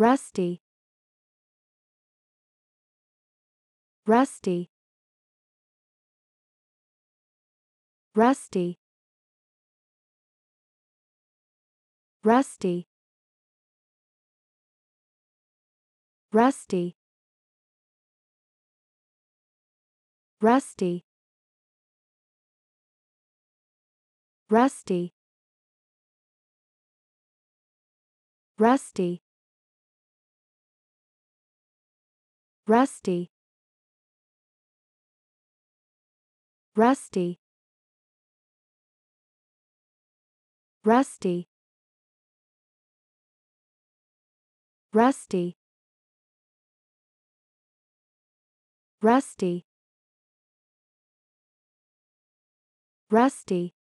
Rusty. Rusty. Rusty. Rusty. Rusty. Rusty. Rusty. Rusty. Rusty. Rusty. Rusty. Rusty. Rusty. Rusty.